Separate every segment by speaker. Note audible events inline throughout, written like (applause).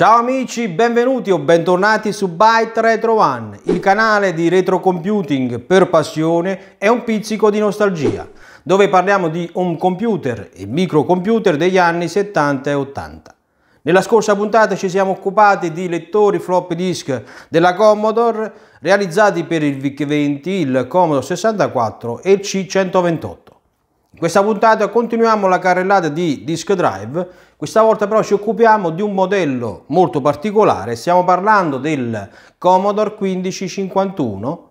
Speaker 1: Ciao amici, benvenuti o bentornati su Byte Retro One, il canale di retrocomputing per passione e un pizzico di nostalgia, dove parliamo di home computer e microcomputer degli anni 70 e 80. Nella scorsa puntata ci siamo occupati di lettori floppy disk della Commodore realizzati per il VIC-20, il Commodore 64 e il C128. In questa puntata continuiamo la carrellata di disk drive questa volta però ci occupiamo di un modello molto particolare, stiamo parlando del Commodore 1551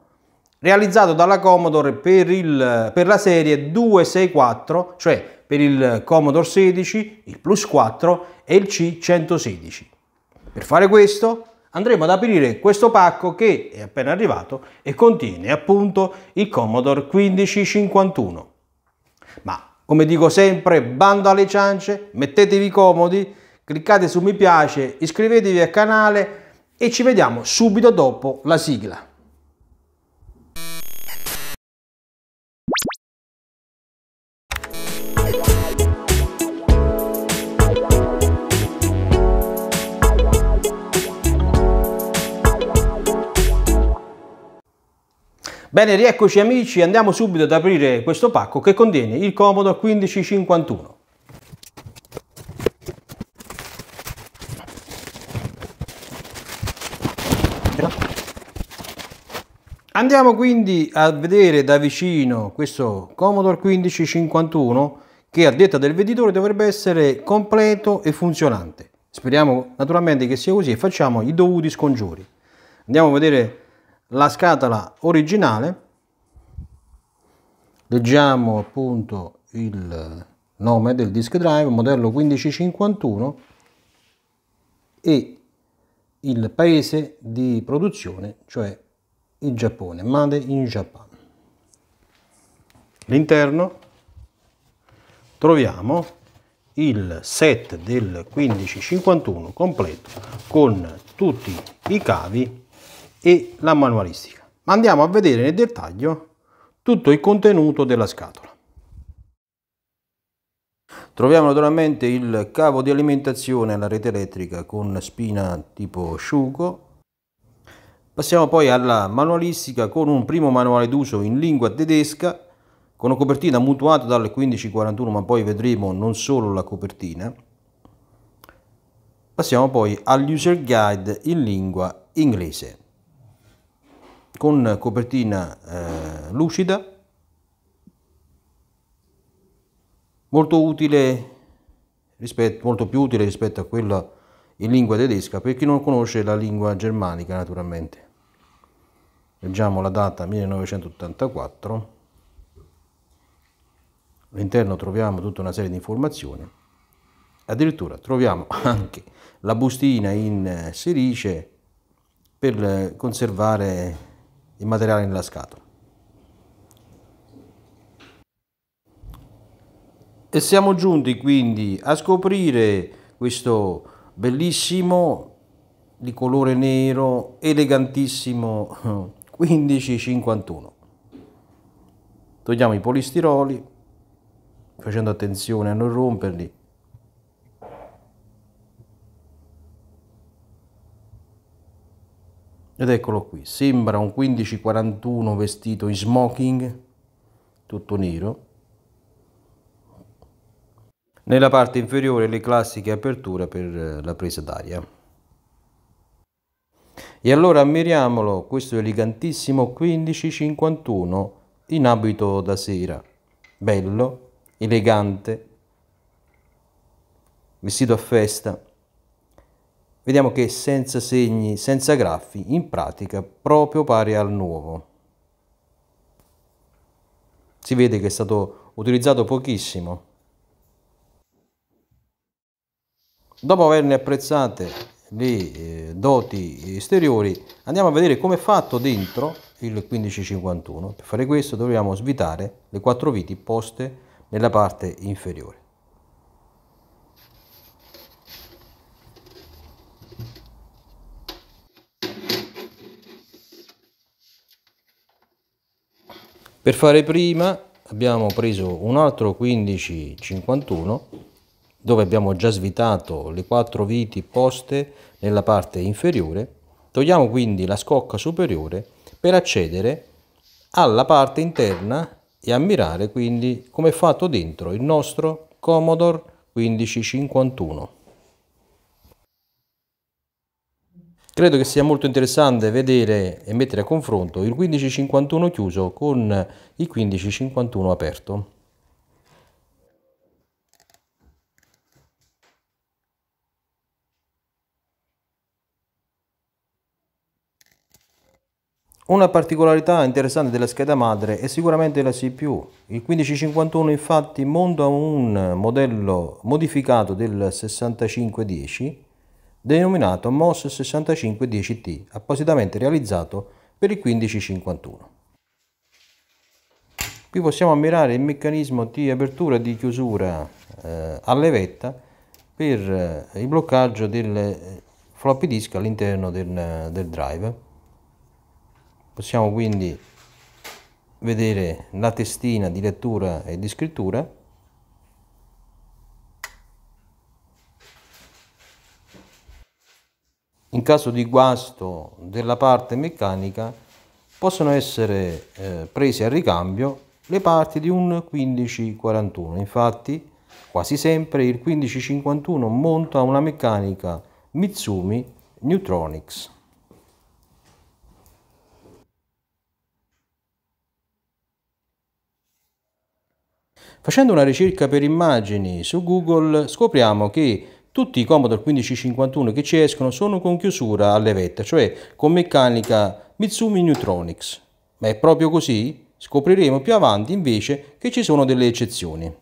Speaker 1: realizzato dalla Commodore per, il, per la serie 264, cioè per il Commodore 16, il Plus 4 e il C116. Per fare questo andremo ad aprire questo pacco che è appena arrivato e contiene appunto il Commodore 1551. Ma come dico sempre, bando alle ciance, mettetevi comodi, cliccate su mi piace, iscrivetevi al canale e ci vediamo subito dopo la sigla. Bene, rieccoci amici, andiamo subito ad aprire questo pacco che contiene il Commodore 1551. Andiamo quindi a vedere da vicino questo Commodore 1551 che a detta del venditore dovrebbe essere completo e funzionante. Speriamo naturalmente che sia così e facciamo i dovuti scongiuri. Andiamo a vedere la scatola originale leggiamo appunto il nome del disk drive modello 1551 e il paese di produzione cioè il Giappone Made in Japan all'interno troviamo il set del 1551 completo con tutti i cavi e la manualistica. Ma andiamo a vedere nel dettaglio tutto il contenuto della scatola. Troviamo naturalmente il cavo di alimentazione alla rete elettrica con spina tipo sciuco. Passiamo poi alla manualistica con un primo manuale d'uso in lingua tedesca con una copertina mutuata dal 1541 ma poi vedremo non solo la copertina. Passiamo poi all'user guide in lingua inglese con copertina eh, lucida molto utile rispetto, molto più utile rispetto a quella in lingua tedesca per chi non conosce la lingua germanica naturalmente leggiamo la data 1984 all'interno troviamo tutta una serie di informazioni addirittura troviamo (laughs) anche la bustina in eh, serice per conservare il materiale nella scatola. E siamo giunti quindi a scoprire questo bellissimo di colore nero elegantissimo 1551 (laughs) togliamo i polistiroli facendo attenzione a non romperli ed eccolo qui, sembra un 1541 vestito in smoking, tutto nero. Nella parte inferiore le classiche aperture per eh, la presa d'aria. E allora ammiriamolo, questo elegantissimo 1551 in abito da sera, bello, elegante, vestito a festa. Vediamo che senza segni, senza graffi, in pratica proprio pari al nuovo. Si vede che è stato utilizzato pochissimo. Dopo averne apprezzate le eh, doti esteriori, andiamo a vedere come è fatto dentro il 1551. Per fare questo dobbiamo svitare le quattro viti poste nella parte inferiore. Per fare prima abbiamo preso un altro 1551 dove abbiamo già svitato le quattro viti poste nella parte inferiore, togliamo quindi la scocca superiore per accedere alla parte interna e ammirare quindi come è fatto dentro il nostro Commodore 1551. Credo che sia molto interessante vedere e mettere a confronto il 1551 chiuso con il 1551 aperto. Una particolarità interessante della scheda madre è sicuramente la CPU. Il 1551 infatti monta un modello modificato del 6510 denominato MOS 6510T, appositamente realizzato per il 1551. Qui possiamo ammirare il meccanismo di apertura e di chiusura eh, a levetta per eh, il bloccaggio del eh, floppy disk all'interno del, eh, del drive. Possiamo quindi vedere la testina di lettura e di scrittura in caso di guasto della parte meccanica possono essere eh, prese a ricambio le parti di un 1541 infatti quasi sempre il 1551 monta una meccanica Mitsumi Neutronics Facendo una ricerca per immagini su Google scopriamo che tutti i Commodore 1551 che ci escono sono con chiusura a levetta, cioè con meccanica Mitsumi Neutronics. Ma è proprio così? Scopriremo più avanti invece che ci sono delle eccezioni.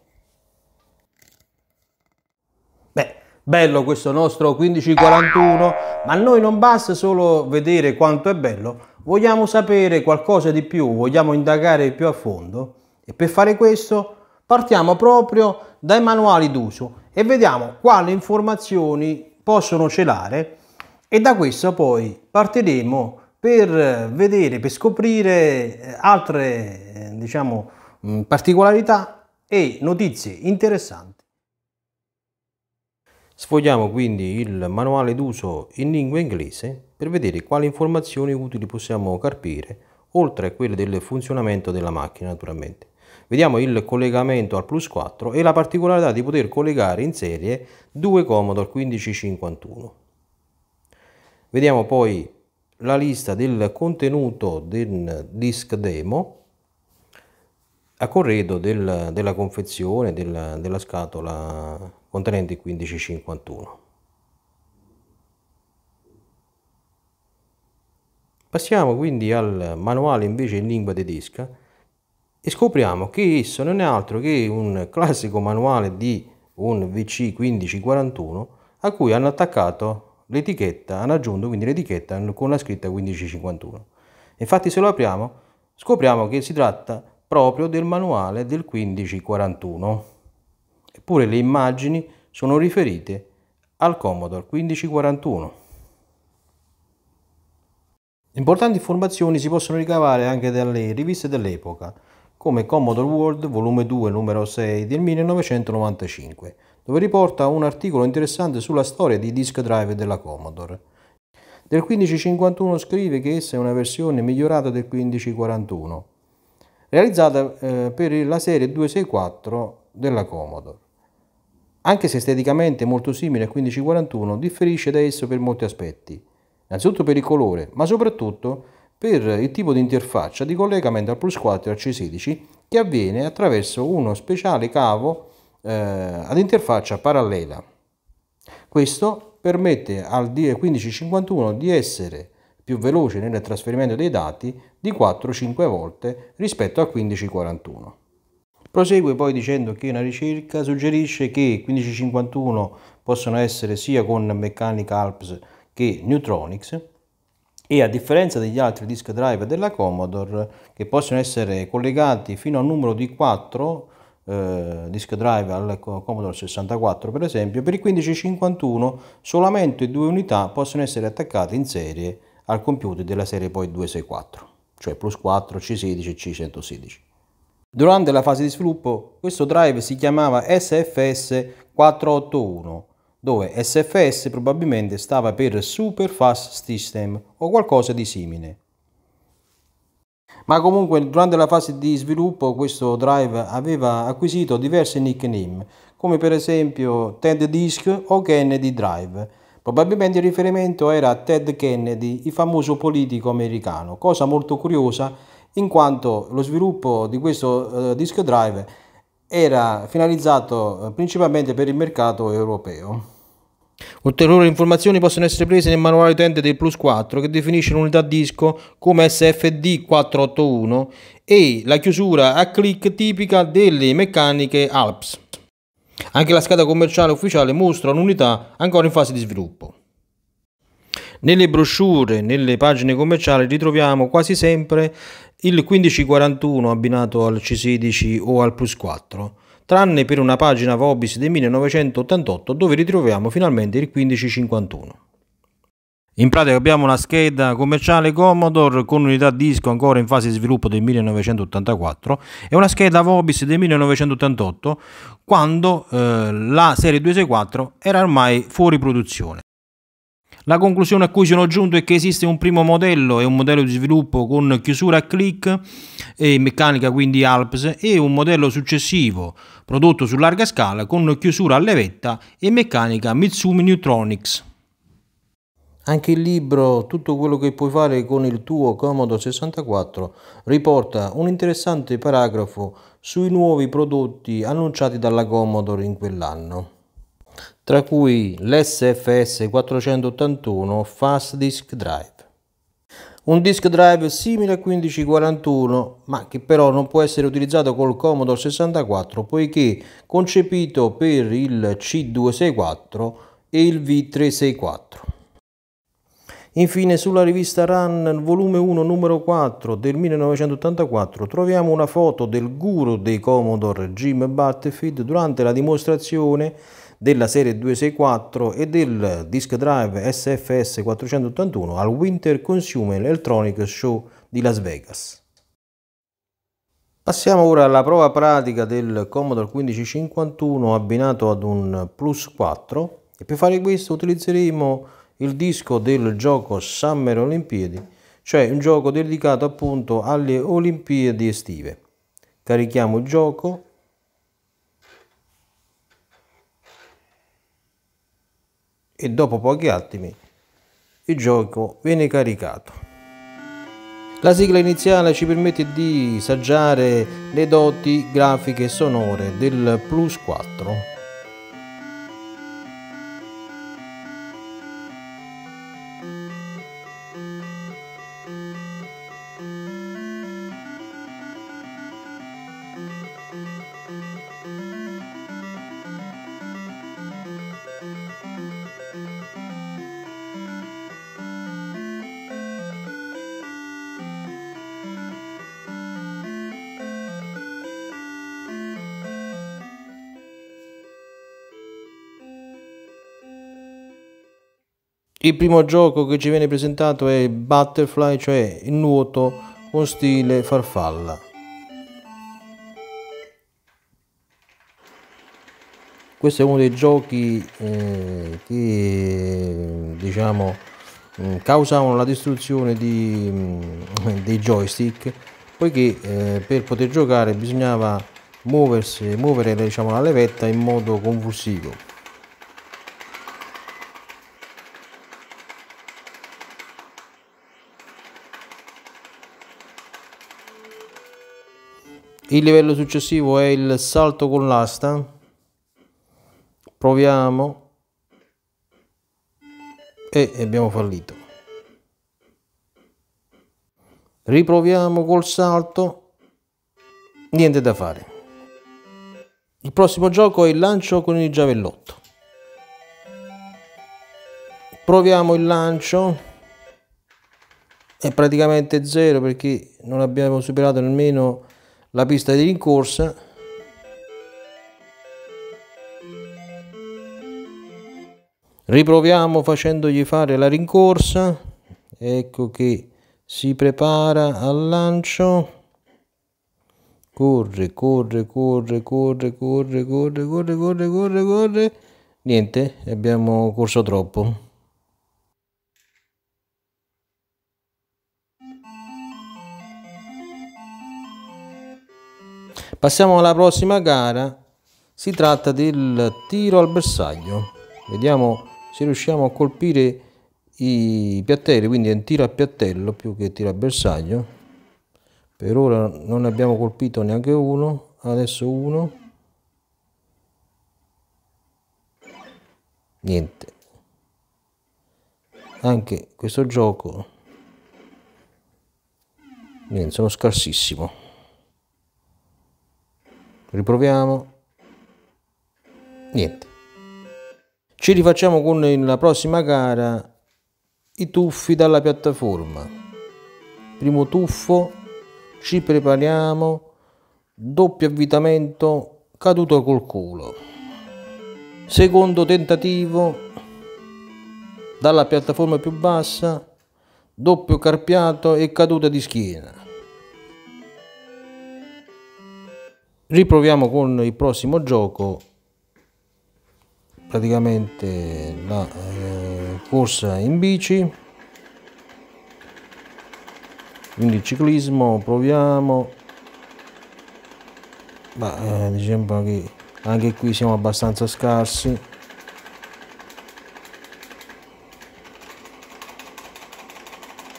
Speaker 1: Beh, bello questo nostro 1541, ma a noi non basta solo vedere quanto è bello, vogliamo sapere qualcosa di più, vogliamo indagare più a fondo e per fare questo partiamo proprio dai manuali d'uso e vediamo quali informazioni possono celare e da questo poi partiremo per eh, vedere, per scoprire eh, altre eh, diciamo, mm, particolarità e notizie interessanti. Sfogliamo quindi il manuale d'uso in lingua inglese per vedere quali informazioni utili possiamo carpire, oltre a quelle del funzionamento della macchina naturalmente. Vediamo il collegamento al plus 4 e la particolarità di poter collegare in serie due Commodore 1551. Vediamo poi la lista del contenuto del disk demo a corredo del, della confezione del, della scatola contenente il 1551. Passiamo quindi al manuale invece in lingua tedesca e scopriamo che esso non è altro che un classico manuale di un VC1541 a cui hanno attaccato l'etichetta, hanno aggiunto quindi l'etichetta con la scritta 1551. Infatti se lo apriamo scopriamo che si tratta proprio del manuale del 1541. Eppure le immagini sono riferite al Commodore 1541. Importanti informazioni si possono ricavare anche dalle riviste dell'epoca, come Commodore World volume 2 numero 6 del 1995, dove riporta un articolo interessante sulla storia di disk drive della Commodore. Del 1551 scrive che essa è una versione migliorata del 1541, realizzata eh, per la serie 264 della Commodore. Anche se esteticamente molto simile al 1541, differisce da esso per molti aspetti, innanzitutto per il colore, ma soprattutto per il tipo di interfaccia di collegamento al Plus 4 e al C16 che avviene attraverso uno speciale cavo eh, ad interfaccia parallela. Questo permette al 1551 di essere più veloce nel trasferimento dei dati di 4-5 volte rispetto al 1541. Prosegue poi dicendo che una ricerca suggerisce che 1551 possono essere sia con meccanica ALPS che Neutronics e a differenza degli altri disk drive della Commodore che possono essere collegati fino a un numero di 4 eh, disk drive al Commodore 64 per esempio, per i 1551 solamente due unità possono essere attaccate in serie al computer della serie poi 264, cioè plus 4, C16 e C116. Durante la fase di sviluppo questo drive si chiamava SFS 481 dove SFS probabilmente stava per Super Fast System o qualcosa di simile. Ma comunque durante la fase di sviluppo questo drive aveva acquisito diversi nickname, come per esempio Ted Disk o Kennedy Drive. Probabilmente il riferimento era a Ted Kennedy, il famoso politico americano, cosa molto curiosa in quanto lo sviluppo di questo eh, disk drive era finalizzato eh, principalmente per il mercato europeo. Ulteriori informazioni possono essere prese nel manuale utente del Plus 4 che definisce l'unità disco come SFD 481 e la chiusura a click tipica delle meccaniche ALPS. Anche la scheda commerciale ufficiale mostra un'unità ancora in fase di sviluppo. Nelle brochure, nelle pagine commerciali ritroviamo quasi sempre il 1541 abbinato al C16 o al Plus 4 tranne per una pagina Vobis del 1988 dove ritroviamo finalmente il 1551. In pratica abbiamo una scheda commerciale Commodore con unità disco ancora in fase di sviluppo del 1984 e una scheda Vobis del 1988 quando eh, la serie 264 era ormai fuori produzione. La conclusione a cui sono giunto è che esiste un primo modello, e un modello di sviluppo con chiusura a click e meccanica quindi Alps e un modello successivo prodotto su larga scala con chiusura a levetta e meccanica Mitsumi Neutronics. Anche il libro Tutto quello che puoi fare con il tuo Comodo 64 riporta un interessante paragrafo sui nuovi prodotti annunciati dalla Commodore in quell'anno tra cui l'SFS 481 Fast Disk Drive. Un disk drive simile al 1541, ma che però non può essere utilizzato col Commodore 64 poiché concepito per il C264 e il V364. Infine sulla rivista Run, volume 1, numero 4 del 1984, troviamo una foto del guru dei Commodore Jim Butterfield durante la dimostrazione della serie 264 e del disk drive SFS 481 al Winter Consumer Electronics Show di Las Vegas. Passiamo ora alla prova pratica del Commodore 1551 abbinato ad un Plus 4 e per fare questo utilizzeremo il disco del gioco Summer Olimpiadi, cioè un gioco dedicato appunto alle Olimpiadi estive. Carichiamo il gioco e dopo pochi attimi il gioco viene caricato. La sigla iniziale ci permette di saggiare le doti grafiche e sonore del Plus 4 Il primo gioco che ci viene presentato è Butterfly, cioè il nuoto con stile farfalla. Questo è uno dei giochi eh, che diciamo mm, causavano la distruzione di, mm, dei joystick poiché eh, per poter giocare bisognava muoversi, muovere diciamo, la levetta in modo convulsivo il livello successivo è il salto con l'asta proviamo e abbiamo fallito riproviamo col salto niente da fare il prossimo gioco è il lancio con il giavellotto proviamo il lancio è praticamente zero perché non abbiamo superato nemmeno la pista di rincorsa riproviamo facendogli fare la rincorsa ecco che si prepara al lancio corre corre corre corre corre corre corre corre corre corre niente abbiamo corso troppo Passiamo alla prossima gara, si tratta del tiro al bersaglio. Vediamo se riusciamo a colpire i piattelli, quindi è un tiro a piattello più che tiro a bersaglio. Per ora non ne abbiamo colpito neanche uno, adesso uno. Niente. Anche questo gioco Niente, sono scarsissimo riproviamo, niente. Ci rifacciamo con la prossima gara i tuffi dalla piattaforma. Primo tuffo, ci prepariamo, doppio avvitamento, caduto col culo. Secondo tentativo, dalla piattaforma più bassa, doppio carpiato e caduta di schiena. riproviamo con il prossimo gioco praticamente la eh, corsa in bici quindi ciclismo proviamo ma eh, diciamo che anche qui siamo abbastanza scarsi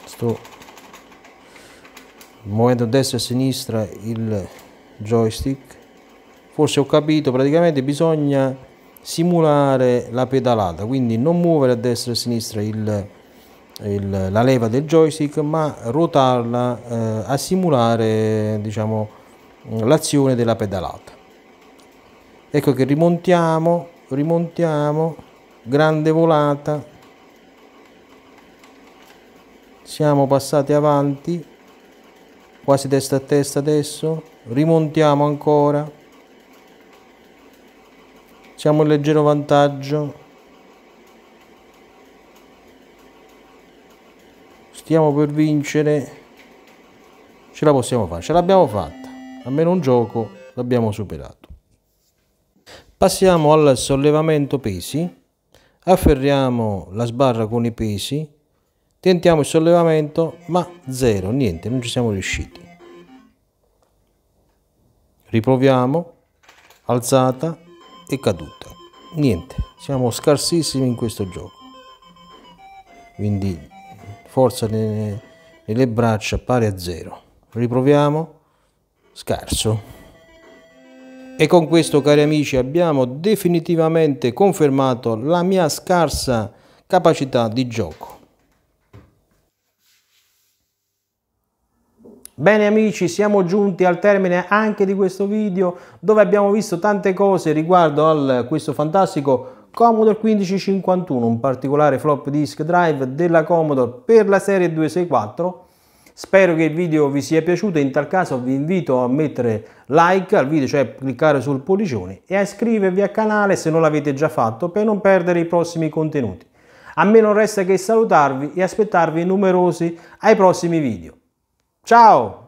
Speaker 1: sto muovendo a destra e a sinistra il joystick forse ho capito praticamente bisogna simulare la pedalata quindi non muovere a destra e a sinistra il, il, la leva del joystick ma ruotarla eh, a simulare diciamo l'azione della pedalata ecco che rimontiamo rimontiamo grande volata siamo passati avanti quasi testa a testa adesso rimontiamo ancora siamo in leggero vantaggio stiamo per vincere ce la possiamo fare ce l'abbiamo fatta almeno un gioco l'abbiamo superato passiamo al sollevamento pesi afferriamo la sbarra con i pesi tentiamo il sollevamento ma zero niente non ci siamo riusciti riproviamo, alzata e caduta. Niente, siamo scarsissimi in questo gioco. Quindi forza nelle, nelle braccia pari a zero. Riproviamo, scarso. E con questo cari amici abbiamo definitivamente confermato la mia scarsa capacità di gioco. Bene amici, siamo giunti al termine anche di questo video dove abbiamo visto tante cose riguardo a questo fantastico Commodore 1551, un particolare flop disk drive della Commodore per la serie 264. Spero che il video vi sia piaciuto, in tal caso vi invito a mettere like al video, cioè cliccare sul pollicione e a iscrivervi al canale se non l'avete già fatto per non perdere i prossimi contenuti. A me non resta che salutarvi e aspettarvi numerosi ai prossimi video. Tchau!